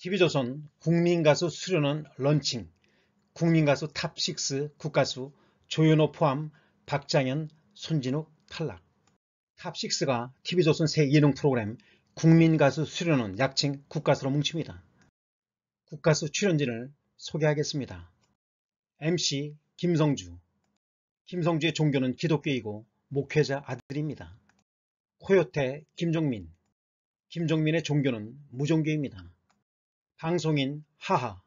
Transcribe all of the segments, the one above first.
TV조선 국민가수 수련원 런칭 국민가수 탑6 국가수 조연호 포함 박장현, 손진욱 탈락 탑6가 TV조선 새 예능 프로그램 국민가수 수련원 약칭 국가수로 뭉칩니다. 국가수 출연진을 소개하겠습니다. MC 김성주 김성주의 종교는 기독교이고 목회자 아들입니다. 코요태 김종민 김종민의 종교는 무종교입니다. 방송인 하하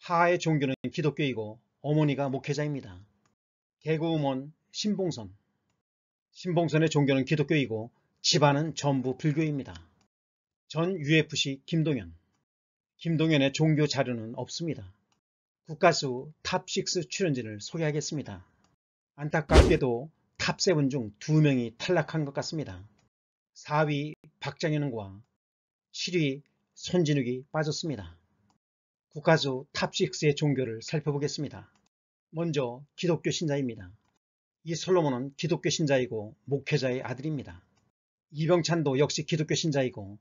하하의 종교는 기독교이고 어머니가 목회자입니다. 개그우먼 신봉선 신봉선의 종교는 기독교이고 집안은 전부 불교입니다. 전 UFC 김동현 김동현의 종교 자료는 없습니다. 국가수 탑6 출연진을 소개하겠습니다. 안타깝게도 탑 7 중 두명이 탈락한 것 같습니다. 4위 박장현과 7위 선진욱이 빠졌습니다. 국가수 탑6의 종교를 살펴보겠습니다. 먼저 기독교 신자입니다. 이 솔로몬은 기독교 신자이고 목회자의 아들입니다. 이병찬도 역시 기독교 신자이고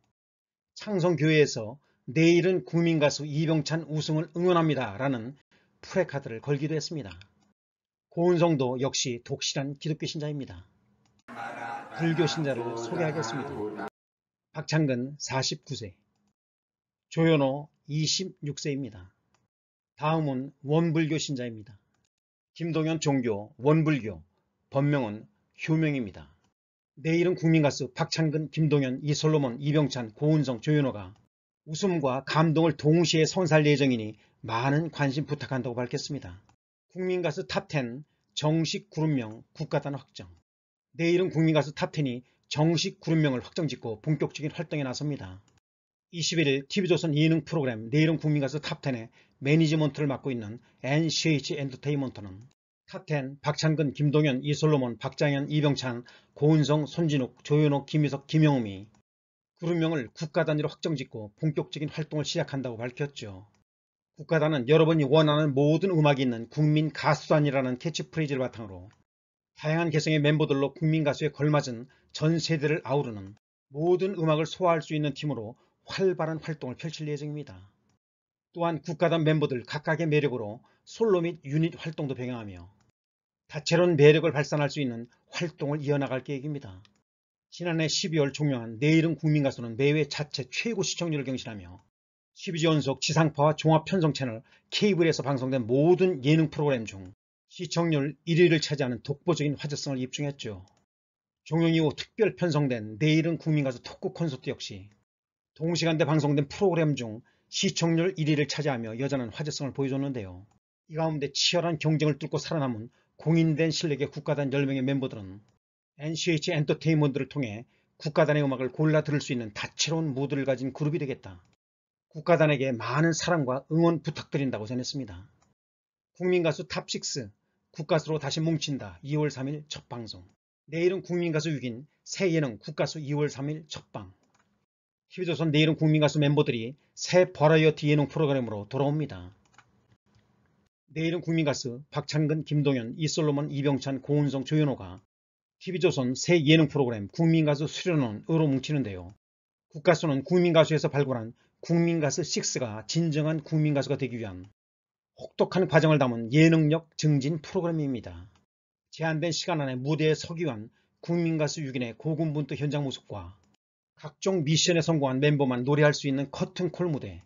창성교회에서 내일은 국민가수 이병찬 우승을 응원합니다 라는 프레카드를 걸기도 했습니다. 고은성도 역시 독실한 기독교 신자입니다. 불교 신자를 소개하겠습니다. 박창근 49세 조현호 26세입니다. 다음은 원불교 신자입니다. 김동현 종교, 원불교, 법명은 효명입니다. 내일은 국민가수 박창근, 김동현, 이솔로몬, 이병찬, 고은성, 조현호가 웃음과 감동을 동시에 선사할 예정이니 많은 관심 부탁한다고 밝혔습니다. 국민가수 탑10 정식 그룹명 국가단 확정 내일은 국민가수 탑10이 정식 그룹명을 확정짓고 본격적인 활동에 나섭니다. 21일 TV조선 예능 프로그램 내일은 국민가수 탑10의 매니지먼트를 맡고 있는 NCH 엔터테인먼트는 탑10 박창근, 김동현, 이솔로몬, 박장현, 이병찬, 고은성, 손진욱, 조현옥, 김희석, 김영음이 그룹명을 국가 단위로 확정짓고 본격적인 활동을 시작한다고 밝혔죠. 국가단은 여러분이 원하는 모든 음악이 있는 국민 가수단이라는 캐치프레이즈를 바탕으로 다양한 개성의 멤버들로 국민 가수에 걸맞은 전 세대를 아우르는 모든 음악을 소화할 수 있는 팀으로 활발한 활동을 펼칠 예정입니다. 또한 국가단 멤버들 각각의 매력으로 솔로 및 유닛 활동도 병행하며 다채로운 매력을 발산할 수 있는 활동을 이어나갈 계획입니다. 지난해 12월 종영한 내일은 국민가수는 매회 자체 최고 시청률을 경신하며 12주 연속 지상파와 종합편성 채널 케이블에서 방송된 모든 예능 프로그램 중 시청률 1위를 차지하는 독보적인 화제성을 입증했죠. 종영 이후 특별 편성된 내일은 국민가수 토크 콘서트 역시 동시간대 방송된 프로그램 중 시청률 1위를 차지하며 여전한 화제성을 보여줬는데요. 이 가운데 치열한 경쟁을 뚫고 살아남은 공인된 실력의 국가단 10명의 멤버들은 NCH 엔터테인먼트를 통해 국가단의 음악을 골라 들을 수 있는 다채로운 무드를 가진 그룹이 되겠다. 국가단에게 많은 사랑과 응원 부탁드린다고 전했습니다. 국민가수 탑6 국가수로 다시 뭉친다 2월 3일 첫 방송 내일은 국민가수 6인 새 예능 국가수 2월 3일 첫방 TV조선 내일은 국민가수 멤버들이 새 버라이어티 예능 프로그램으로 돌아옵니다. 내일은 국민가수 박창근, 김동현, 이솔로몬, 이병찬, 고은성, 조현호가 TV조선 새 예능 프로그램 국민가수 수련원으로 뭉치는데요. 국가수는 국민가수에서 발굴한 국민가수 6가 진정한 국민가수가 되기 위한 혹독한 과정을 담은 예능력 증진 프로그램입니다. 제한된 시간 안에 무대에 서기 위한 국민가수 6인의 고군분투 현장 모습과 각종 미션에 성공한 멤버만 노래할 수 있는 커튼콜 무대,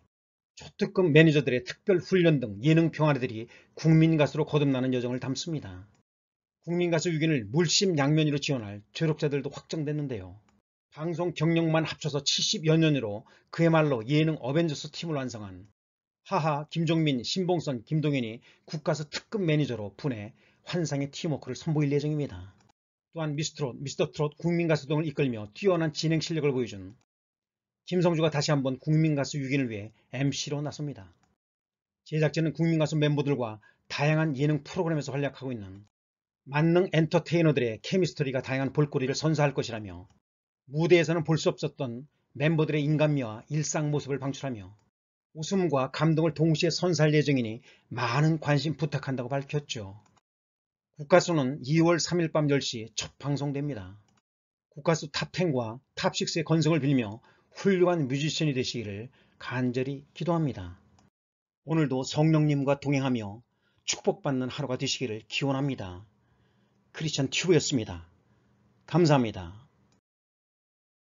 초특급 매니저들의 특별 훈련 등 예능 평아리들이 국민가수로 거듭나는 여정을 담습니다. 국민가수 6인을 물심양면으로 지원할 졸업자들도 확정됐는데요. 방송 경력만 합쳐서 70여 년으로 그야말로 예능 어벤져스 팀을 완성한 하하, 김종민, 신봉선, 김동현이 국가수 특급 매니저로 분해 환상의 팀워크를 선보일 예정입니다. 또한 미스 트롯, 미스터 트롯 국민가수동을 이끌며 뛰어난 진행 실력을 보여준 김성주가 다시 한번 국민가수 6인을 위해 MC로 나섭니다. 제작진은 국민가수 멤버들과 다양한 예능 프로그램에서 활약하고 있는 만능 엔터테이너들의 케미스터리가 다양한 볼거리를 선사할 것이라며 무대에서는 볼 수 없었던 멤버들의 인간미와 일상 모습을 방출하며 웃음과 감동을 동시에 선사할 예정이니 많은 관심 부탁한다고 밝혔죠. 국가수는 2월 3일 밤 10시 첫 방송됩니다. 국가수 탑10과 탑6의 건성을 빌며 훌륭한 뮤지션이 되시기를 간절히 기도합니다. 오늘도 성령님과 동행하며 축복받는 하루가 되시기를 기원합니다. 크리스천 튜브였습니다. 감사합니다.